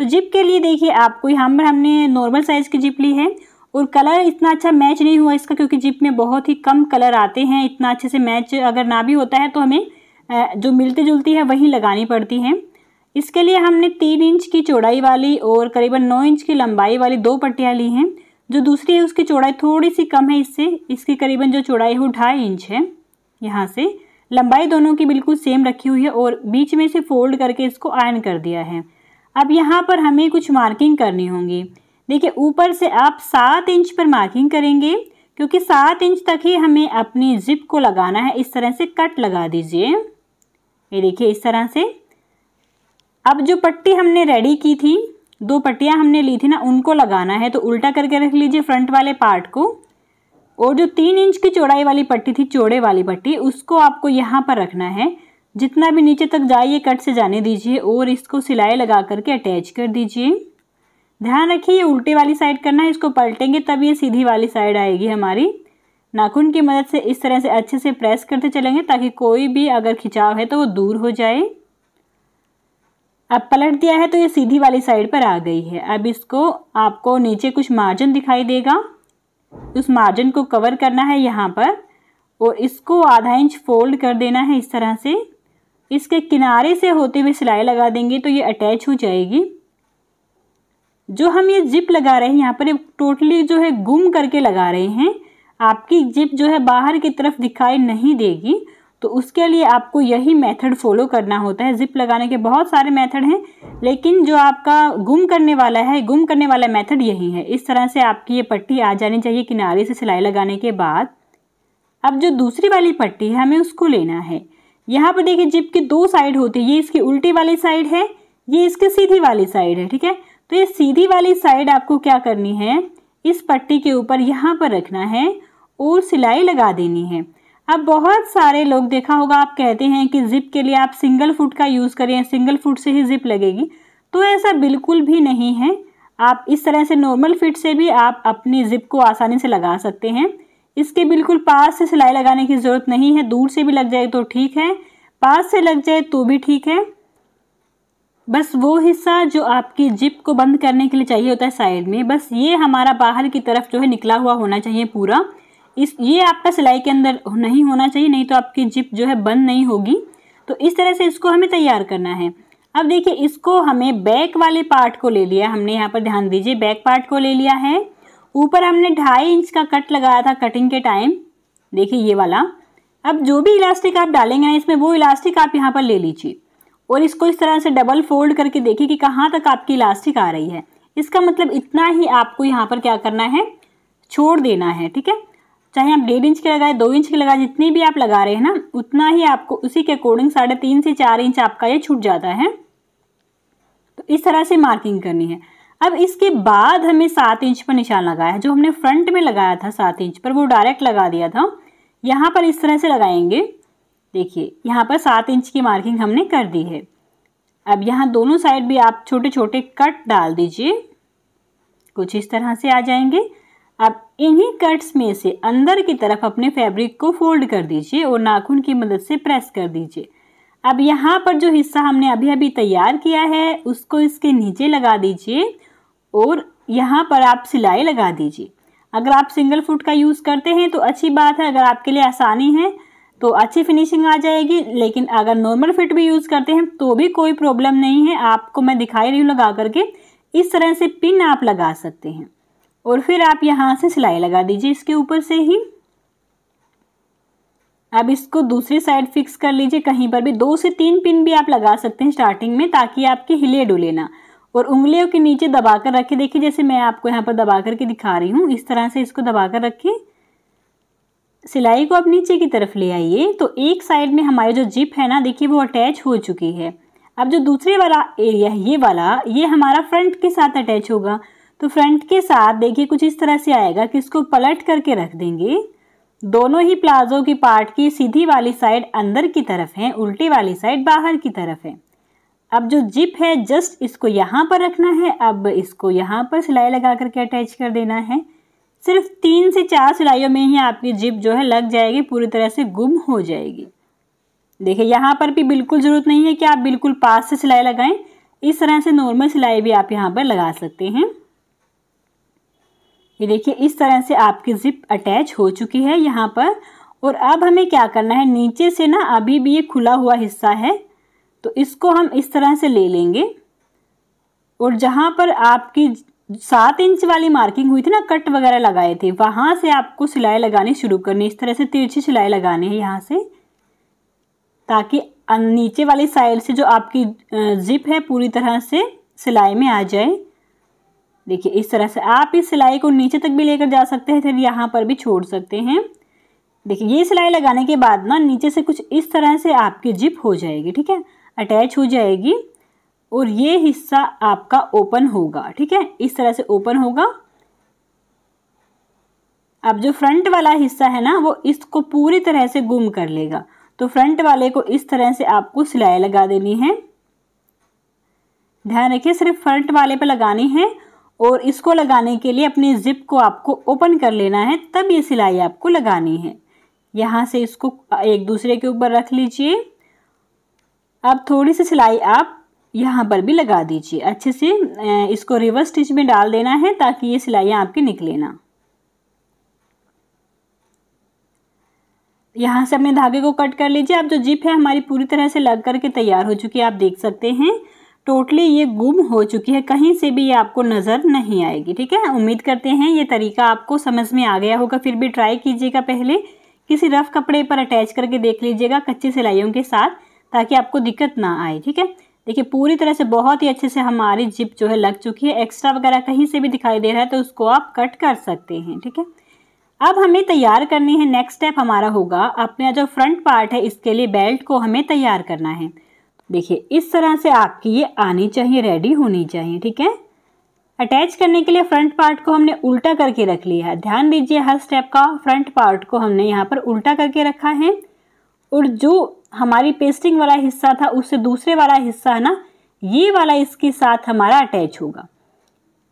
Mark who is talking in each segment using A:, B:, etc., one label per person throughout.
A: तो जिप के लिए देखिए आपको यहाँ पर हमने नॉर्मल साइज़ की जिप ली है और कलर इतना अच्छा मैच नहीं हुआ इसका क्योंकि जिप में बहुत ही कम कलर आते हैं इतना अच्छे से मैच अगर ना भी होता है तो हमें जो मिलती जुलती है वही लगानी पड़ती है इसके लिए हमने तीन इंच की चौड़ाई वाली और करीबन नौ इंच की लंबाई वाली दो पट्टियाँ ली हैं जो दूसरी है उसकी चौड़ाई थोड़ी सी कम है इससे इसकी करीबन जो चौड़ाई है वो ढाई इंच है यहाँ से लंबाई दोनों की बिल्कुल सेम रखी हुई है और बीच में से फोल्ड करके इसको आयन कर दिया है अब यहाँ पर हमें कुछ मार्किंग करनी होंगी देखिए ऊपर से आप सात इंच पर मार्किंग करेंगे क्योंकि सात इंच तक ही हमें अपनी जिप को लगाना है इस तरह से कट लगा दीजिए ये देखिए इस तरह से अब जो पट्टी हमने रेडी की थी दो पट्टियाँ हमने ली थी ना उनको लगाना है तो उल्टा करके रख लीजिए फ्रंट वाले पार्ट को और जो तीन इंच की चौड़ाई वाली पट्टी थी चौड़े वाली पट्टी उसको आपको यहाँ पर रखना है जितना भी नीचे तक जाइए कट से जाने दीजिए और इसको सिलाई लगा करके अटैच कर दीजिए ध्यान रखिए ये उल्टे वाली साइड करना है इसको पलटेंगे तब ये सीधी वाली साइड आएगी हमारी नाखून की मदद से इस तरह से अच्छे से प्रेस करते चलेंगे ताकि कोई भी अगर खिंचाव है तो वो दूर हो जाए अब पलट दिया है तो ये सीधी वाली साइड पर आ गई है अब इसको आपको नीचे कुछ मार्जिन दिखाई देगा उस मार्जिन को कवर करना है यहाँ पर और इसको आधा इंच फोल्ड कर देना है इस तरह से इसके किनारे से होते हुए सिलाई लगा देंगे तो ये अटैच हो जाएगी जो हम ये जिप लगा रहे हैं यहाँ पर टोटली जो है गुम करके लगा रहे हैं आपकी जिप जो है बाहर की तरफ दिखाई नहीं देगी तो उसके लिए आपको यही मेथड फॉलो करना होता है जिप लगाने के बहुत सारे मेथड हैं लेकिन जो आपका गुम करने वाला है गुम करने वाला मेथड यही है इस तरह से आपकी ये पट्टी आ जानी चाहिए किनारे से सिलाई लगाने के बाद अब जो दूसरी वाली पट्टी है हमें उसको लेना है यहाँ पर देखिए जिप की दो साइड होती है ये इसकी उल्टी वाली साइड है ये इसकी सीधी वाली साइड है ठीक है तो ये सीधी वाली साइड आपको क्या करनी है इस पट्टी के ऊपर यहाँ पर रखना है और सिलाई लगा देनी है अब बहुत सारे लोग देखा होगा आप कहते हैं कि जिप के लिए आप सिंगल फुट का यूज़ करें सिंगल फुट से ही जिप लगेगी तो ऐसा बिल्कुल भी नहीं है आप इस तरह से नॉर्मल फिट से भी आप अपनी जिप को आसानी से लगा सकते हैं इसके बिल्कुल पास से सिलाई लगाने की ज़रूरत नहीं है दूर से भी लग जाए तो ठीक है पास से लग जाए तो भी ठीक है बस वो हिस्सा जो आपकी जिप को बंद करने के लिए चाहिए होता है साइड में बस ये हमारा बाहर की तरफ जो है निकला हुआ होना चाहिए पूरा इस ये आपका सिलाई के अंदर नहीं होना चाहिए नहीं तो आपकी जिप जो है बंद नहीं होगी तो इस तरह से इसको हमें तैयार करना है अब देखिए इसको हमें बैक वाले पार्ट को ले लिया हमने यहाँ पर ध्यान दीजिए बैक पार्ट को ले लिया है ऊपर हमने ढाई इंच का कट लगाया था कटिंग के टाइम देखिए ये वाला अब जो भी इलास्टिक आप डालेंगे ना इसमें वो इलास्टिक आप यहाँ पर ले लीजिए और इसको इस तरह से डबल फोल्ड करके देखिए कि कहाँ तक आपकी इलास्टिक आ रही है इसका मतलब इतना ही आपको यहाँ पर क्या करना है छोड़ देना है ठीक है चाहे आप डेढ़ इंच के लगाए दो इंच के लगाए जितने भी आप लगा रहे हैं ना उतना ही आपको उसी के अकॉर्डिंग साढ़े तीन से चार इंच आपका ये छूट जाता है तो इस तरह से मार्किंग करनी है अब इसके बाद हमें सात इंच पर निशान लगाया है जो हमने फ्रंट में लगाया था सात इंच पर वो डायरेक्ट लगा दिया था यहाँ पर इस तरह से लगाएंगे देखिए यहाँ पर सात इंच की मार्किंग हमने कर दी है अब यहाँ दोनों साइड भी आप छोटे छोटे कट डाल दीजिए कुछ इस तरह से आ जाएंगे अब इन्हीं कट्स में से अंदर की तरफ अपने फैब्रिक को फोल्ड कर दीजिए और नाखून की मदद से प्रेस कर दीजिए अब यहाँ पर जो हिस्सा हमने अभी अभी तैयार किया है उसको इसके नीचे लगा दीजिए और यहाँ पर आप सिलाई लगा दीजिए अगर आप सिंगल फुट का यूज़ करते हैं तो अच्छी बात है अगर आपके लिए आसानी है तो अच्छी फिनिशिंग आ जाएगी लेकिन अगर नॉर्मल फिट भी यूज़ करते हैं तो भी कोई प्रॉब्लम नहीं है आपको मैं दिखाई रही हूँ लगा करके इस तरह से पिन आप लगा सकते हैं और फिर आप यहाँ से सिलाई लगा दीजिए इसके ऊपर से ही अब इसको दूसरी साइड फिक्स कर लीजिए कहीं पर भी दो से तीन पिन भी आप लगा सकते हैं स्टार्टिंग में ताकि आपके हिले डुले ना और उंगलियों के नीचे दबा कर रखें देखिए जैसे मैं आपको यहाँ पर दबा करके दिखा रही हूँ इस तरह से इसको दबा कर रखें सिलाई को आप नीचे की तरफ ले आइए तो एक साइड में हमारी जो जिप है ना देखिए वो अटैच हो चुकी है अब जो दूसरे वाला एरिया है ये वाला ये हमारा फ्रंट के साथ अटैच होगा तो फ्रंट के साथ देखिए कुछ इस तरह से आएगा कि इसको पलट करके रख देंगे दोनों ही प्लाजो की पार्ट की सीधी वाली साइड अंदर की तरफ है उल्टी वाली साइड बाहर की तरफ है अब जो जिप है जस्ट इसको यहाँ पर रखना है अब इसको यहाँ पर सिलाई लगा करके अटैच कर देना है सिर्फ तीन से चार सिलाइयों में ही आपकी जिप जो है लग जाएगी पूरी तरह से गुम हो जाएगी देखिए यहाँ पर भी बिल्कुल ज़रूरत नहीं है कि आप बिल्कुल पास से सिलाई लगाएं इस तरह से नॉर्मल सिलाई भी आप यहाँ पर लगा सकते हैं ये देखिए इस तरह से आपकी ज़िप अटैच हो चुकी है यहाँ पर और अब हमें क्या करना है नीचे से ना अभी भी ये खुला हुआ हिस्सा है तो इसको हम इस तरह से ले लेंगे और जहाँ पर आपकी सात इंच वाली मार्किंग हुई थी ना कट वगैरह लगाए थे वहाँ से आपको सिलाई लगानी शुरू करनी इस तरह से तिरछी सिलाई लगानी है यहाँ से ताकि नीचे वाली साइड से जो आपकी जिप है पूरी तरह से सिलाई में आ जाए देखिए इस तरह से आप इस सिलाई को नीचे तक भी लेकर जा सकते हैं फिर यहाँ पर भी छोड़ सकते हैं देखिए ये सिलाई लगाने के बाद ना नीचे से कुछ इस तरह से आपकी जिप हो जाएगी ठीक है अटैच हो जाएगी और ये हिस्सा आपका ओपन होगा ठीक है इस तरह से ओपन होगा अब जो फ्रंट वाला हिस्सा है ना वो इसको पूरी तरह से गुम कर लेगा तो फ्रंट वाले को इस तरह से आपको सिलाई लगा देनी है ध्यान रखिए सिर्फ फ्रंट वाले पर लगानी है और इसको लगाने के लिए अपनी जिप को आपको ओपन कर लेना है तब ये सिलाई आपको लगानी है यहाँ से इसको एक दूसरे के ऊपर रख लीजिए अब थोड़ी सी सिलाई आप यहाँ पर भी लगा दीजिए अच्छे से इसको रिवर्स स्टिच में डाल देना है ताकि ये सिलाइयाँ आपकी निकले ना यहाँ से अपने धागे को कट कर लीजिए अब जो जिप है हमारी पूरी तरह से लग करके तैयार हो चुकी है आप देख सकते हैं टोटली ये गुम हो चुकी है कहीं से भी ये आपको नज़र नहीं आएगी ठीक है उम्मीद करते हैं ये तरीका आपको समझ में आ गया होगा फिर भी ट्राई कीजिएगा पहले किसी रफ़ कपड़े पर अटैच करके देख लीजिएगा कच्ची सिलाइयों के साथ ताकि आपको दिक्कत ना आए ठीक है देखिए पूरी तरह से बहुत ही अच्छे से हमारी जिप जो है लग चुकी है एक्स्ट्रा वगैरह कहीं से भी दिखाई दे रहा है तो उसको आप कट कर सकते हैं ठीक है अब हमें तैयार करनी है नेक्स्ट स्टेप हमारा होगा अपना जो फ्रंट पार्ट है इसके लिए बेल्ट को हमें तैयार करना है देखिए इस तरह से आपकी ये आनी चाहिए रेडी होनी चाहिए ठीक है अटैच करने के लिए फ्रंट पार्ट को हमने उल्टा करके रख लिया है ध्यान दीजिए हर स्टेप का फ्रंट पार्ट को हमने यहाँ पर उल्टा करके रखा है और जो हमारी पेस्टिंग वाला हिस्सा था उससे दूसरे वाला हिस्सा है ना ये वाला इसके साथ हमारा अटैच होगा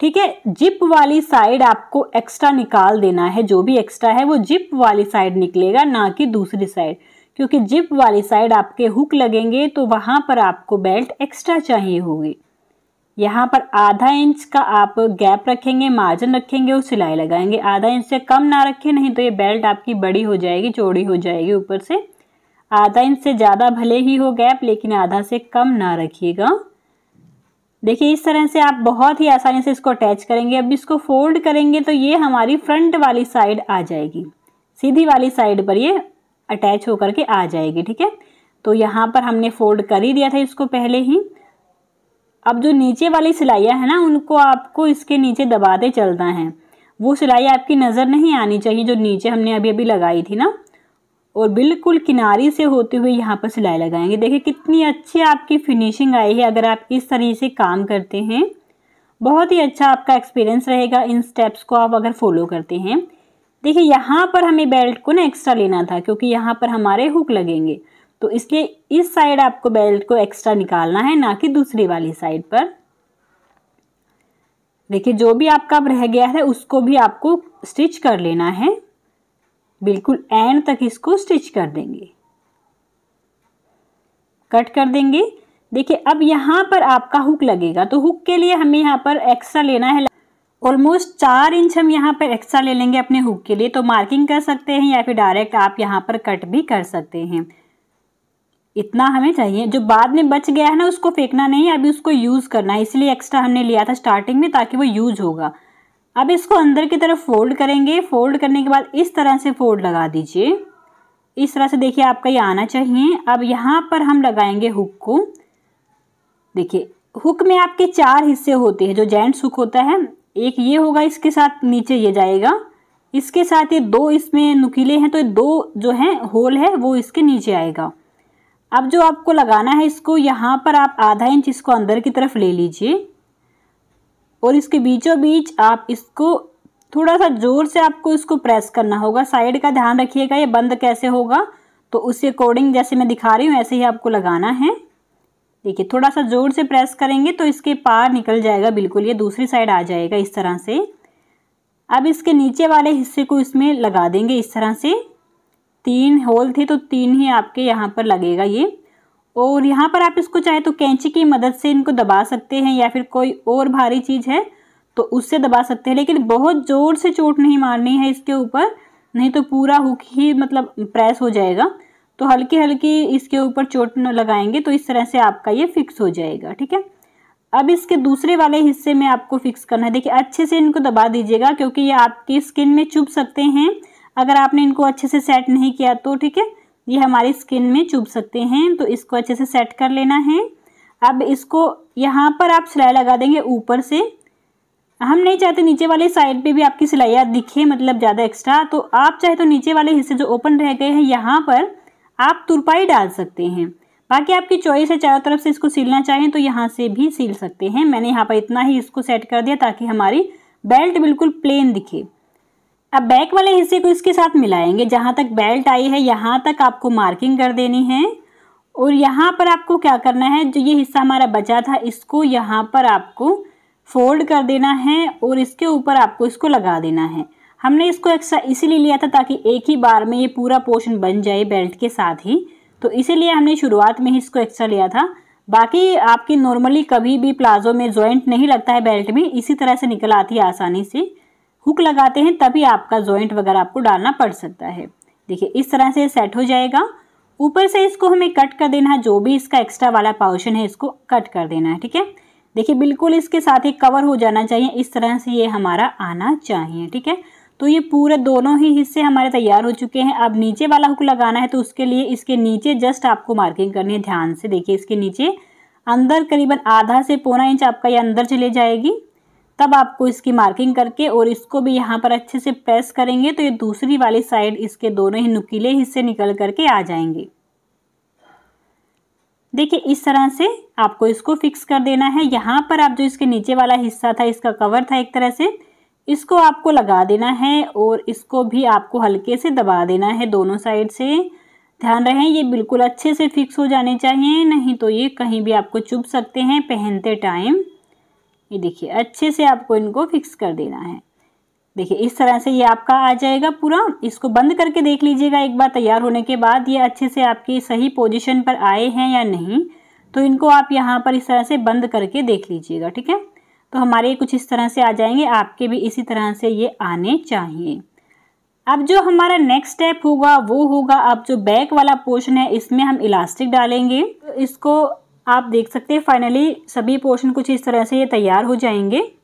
A: ठीक है जिप वाली साइड आपको एक्स्ट्रा निकाल देना है जो भी एक्स्ट्रा है वो जिप वाली साइड निकलेगा ना कि दूसरी साइड क्योंकि जिप वाली साइड आपके हुक लगेंगे तो वहाँ पर आपको बेल्ट एक्स्ट्रा चाहिए होगी यहाँ पर आधा इंच का आप गैप रखेंगे मार्जिन रखेंगे और सिलाई लगाएंगे आधा इंच से कम ना रखें नहीं तो ये बेल्ट आपकी बड़ी हो जाएगी चौड़ी हो जाएगी ऊपर से आधा इंच से ज़्यादा भले ही हो गैप लेकिन आधा से कम ना रखिएगा देखिए इस तरह से आप बहुत ही आसानी से इसको अटैच करेंगे अब इसको फोल्ड करेंगे तो ये हमारी फ्रंट वाली साइड आ जाएगी सीधी वाली साइड पर ये अटैच होकर के आ जाएगी ठीक है तो यहाँ पर हमने फोल्ड कर ही दिया था इसको पहले ही अब जो नीचे वाली सिलाइयाँ हैं ना उनको आपको इसके नीचे दबाते चलना है वो सिलाई आपकी नज़र नहीं आनी चाहिए जो नीचे हमने अभी अभी लगाई थी ना और बिल्कुल किनारे से होते हुए यहाँ पर सिलाई लगाएंगे देखिए कितनी अच्छी आपकी फिनिशिंग आई है अगर आप इस तरीके से काम करते हैं बहुत ही अच्छा आपका एक्सपीरियंस रहेगा इन स्टेप्स को आप अगर फॉलो करते हैं देखिए यहाँ पर हमें बेल्ट को ना एक्स्ट्रा लेना था क्योंकि यहाँ पर हमारे हुक लगेंगे तो इसलिए इस साइड आपको बेल्ट को एक्स्ट्रा निकालना है ना कि दूसरी वाली साइड पर देखिए जो भी आपका रह गया है उसको भी आपको स्टिच कर लेना है बिल्कुल एंड तक इसको स्टिच कर देंगे कट कर देंगे देखिए अब यहाँ पर आपका हुक लगेगा तो हुक के लिए हमें यहाँ पर एक्स्ट्रा लेना है ऑलमोस्ट चार इंच हम यहाँ पर एक्स्ट्रा ले लेंगे अपने हुक के लिए तो मार्किंग कर सकते हैं या फिर डायरेक्ट आप यहाँ पर कट भी कर सकते हैं इतना हमें चाहिए जो बाद में बच गया है ना उसको फेंकना नहीं अभी उसको यूज़ करना है इसलिए एक्स्ट्रा हमने लिया था स्टार्टिंग में ताकि वो यूज होगा अब इसको अंदर की तरफ फोल्ड करेंगे फोल्ड करने के बाद इस तरह से फोल्ड लगा दीजिए इस तरह से देखिए आपका ये आना चाहिए अब यहाँ पर हम लगाएंगे हुक को देखिए हुक में आपके चार हिस्से होते हैं जो जेंट्स हुक होता है एक ये होगा इसके साथ नीचे ये जाएगा इसके साथ ये दो इसमें नुकीले हैं तो ये दो जो हैं होल है वो इसके नीचे आएगा अब जो आपको लगाना है इसको यहाँ पर आप आधा इंच इसको अंदर की तरफ ले लीजिए और इसके बीचों बीच आप इसको थोड़ा सा ज़ोर से आपको इसको प्रेस करना होगा साइड का ध्यान रखिएगा ये बंद कैसे होगा तो उसके अकॉर्डिंग जैसे मैं दिखा रही हूँ ऐसे ही आपको लगाना है देखिए थोड़ा सा ज़ोर से प्रेस करेंगे तो इसके पार निकल जाएगा बिल्कुल ये दूसरी साइड आ जाएगा इस तरह से अब इसके नीचे वाले हिस्से को इसमें लगा देंगे इस तरह से तीन होल थे तो तीन ही आपके यहाँ पर लगेगा ये और यहाँ पर आप इसको चाहे तो कैंची की मदद से इनको दबा सकते हैं या फिर कोई और भारी चीज़ है तो उससे दबा सकते हैं लेकिन बहुत ज़ोर से चोट नहीं मारनी है इसके ऊपर नहीं तो पूरा हुक ही मतलब प्रेस हो जाएगा तो हल्की हल्की इसके ऊपर चोट लगाएंगे तो इस तरह से आपका ये फिक्स हो जाएगा ठीक है अब इसके दूसरे वाले हिस्से में आपको फिक्स करना है देखिए अच्छे से इनको दबा दीजिएगा क्योंकि ये आपकी स्किन में चुभ सकते हैं अगर आपने इनको अच्छे से सेट नहीं किया तो ठीक है ये हमारी स्किन में चुभ सकते हैं तो इसको अच्छे से सेट कर लेना है अब इसको यहाँ पर आप सिलाई लगा देंगे ऊपर से हम नहीं चाहते नीचे वाले साइड पे भी आपकी सिलाइयाँ दिखे मतलब ज़्यादा एक्स्ट्रा तो आप चाहे तो नीचे वाले हिस्से जो ओपन रह गए हैं यहाँ पर आप तुरपाई डाल सकते हैं बाकी आपकी चॉइस है चारों तरफ से इसको सिलना चाहें तो यहाँ से भी सिल सकते हैं मैंने यहाँ पर इतना ही इसको सेट कर दिया ताकि हमारी बेल्ट बिल्कुल प्लेन दिखे अब बैक वाले हिस्से को इसके साथ मिलाएंगे जहाँ तक बेल्ट आई है यहाँ तक आपको मार्किंग कर देनी है और यहाँ पर आपको क्या करना है जो ये हिस्सा हमारा बचा था इसको यहाँ पर आपको फोल्ड कर देना है और इसके ऊपर आपको इसको लगा देना है हमने इसको एक्स्ट्रा इसीलिए लिया था ताकि एक ही बार में ये पूरा पोर्शन बन जाए बेल्ट के साथ ही तो इसीलिए हमने शुरुआत में ही इसको एक्स्ट्रा लिया था बाकी आपकी नॉर्मली कभी भी प्लाजो में जॉइंट नहीं लगता है बेल्ट में इसी तरह से निकल आती है आसानी से हुक लगाते हैं तभी आपका ज्वाइंट वगैरह आपको डालना पड़ सकता है देखिए इस तरह से सेट हो जाएगा ऊपर से इसको हमें कट कर देना है जो भी इसका एक्स्ट्रा वाला पाउशन है इसको कट कर देना है ठीक है देखिए बिल्कुल इसके साथ ही कवर हो जाना चाहिए इस तरह से ये हमारा आना चाहिए ठीक है तो ये पूरे दोनों ही हिस्से हमारे तैयार हो चुके हैं अब नीचे वाला हुक लगाना है तो उसके लिए इसके नीचे जस्ट आपको मार्किंग करनी है ध्यान से देखिए इसके नीचे अंदर करीबन आधा से पौना इंच आपका ये अंदर चले जाएगी तब आपको इसकी मार्किंग करके और इसको भी यहाँ पर अच्छे से प्रेस करेंगे तो ये दूसरी वाली साइड इसके दोनों ही नुकीले हिस्से निकल करके आ जाएंगे देखिए इस तरह से आपको इसको फिक्स कर देना है यहाँ पर आप जो इसके नीचे वाला हिस्सा था इसका कवर था एक तरह से इसको आपको लगा देना है और इसको भी आपको हल्के से दबा देना है दोनों साइड से ध्यान रहे ये बिल्कुल अच्छे से फिक्स हो जाने चाहिए नहीं तो ये कहीं भी आपको चुभ सकते हैं पहनते टाइम ये देखिए अच्छे से आपको इनको फिक्स कर देना है देखिए इस तरह से ये आपका आ जाएगा पूरा इसको बंद करके देख लीजिएगा एक बार तैयार होने के बाद ये अच्छे से आपके सही पोजिशन पर आए हैं या नहीं तो इनको आप यहाँ पर इस तरह से बंद करके देख लीजिएगा ठीक है तो हमारे कुछ इस तरह से आ जाएंगे आपके भी इसी तरह से ये आने चाहिए अब जो हमारा नेक्स्ट स्टेप होगा वो होगा अब जो बैक वाला पोर्शन है इसमें हम इलास्टिक डालेंगे तो इसको आप देख सकते हैं फाइनली सभी पोर्शन कुछ इस तरह से ये तैयार हो जाएंगे